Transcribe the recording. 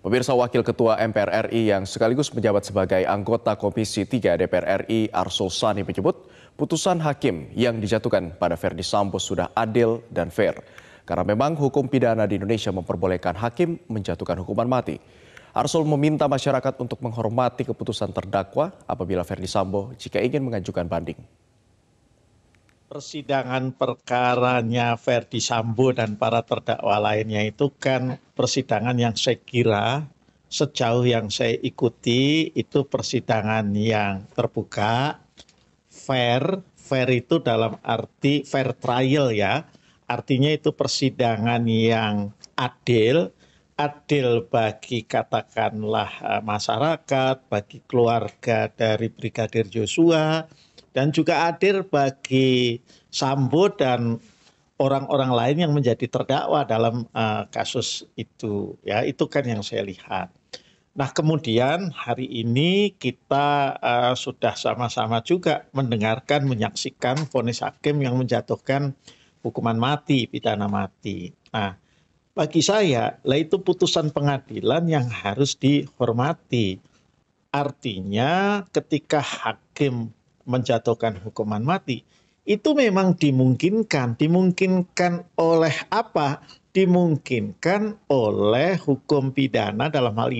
Pemirsa Wakil Ketua MPR RI yang sekaligus menjabat sebagai anggota Komisi 3 DPR RI Arsul Sani menyebut putusan hakim yang dijatuhkan pada Verdi Sambo sudah adil dan fair. Karena memang hukum pidana di Indonesia memperbolehkan hakim menjatuhkan hukuman mati. Arsul meminta masyarakat untuk menghormati keputusan terdakwa apabila Verdi Sambo jika ingin mengajukan banding persidangan perkaranya Verdi Sambo dan para terdakwa lainnya itu kan persidangan yang saya kira sejauh yang saya ikuti itu persidangan yang terbuka, fair, fair itu dalam arti fair trial ya. Artinya itu persidangan yang adil, adil bagi katakanlah eh, masyarakat, bagi keluarga dari Brigadir Joshua, dan juga hadir bagi sambo dan orang orang lain yang menjadi terdakwa dalam uh, kasus itu ya itu kan yang saya lihat nah kemudian hari ini kita uh, sudah sama-sama juga mendengarkan menyaksikan vonis hakim yang menjatuhkan hukuman mati pidana mati nah bagi saya lah itu putusan pengadilan yang harus dihormati artinya ketika hakim menjatuhkan hukuman mati itu memang dimungkinkan. Dimungkinkan oleh apa? Dimungkinkan oleh hukum pidana dalam hal ini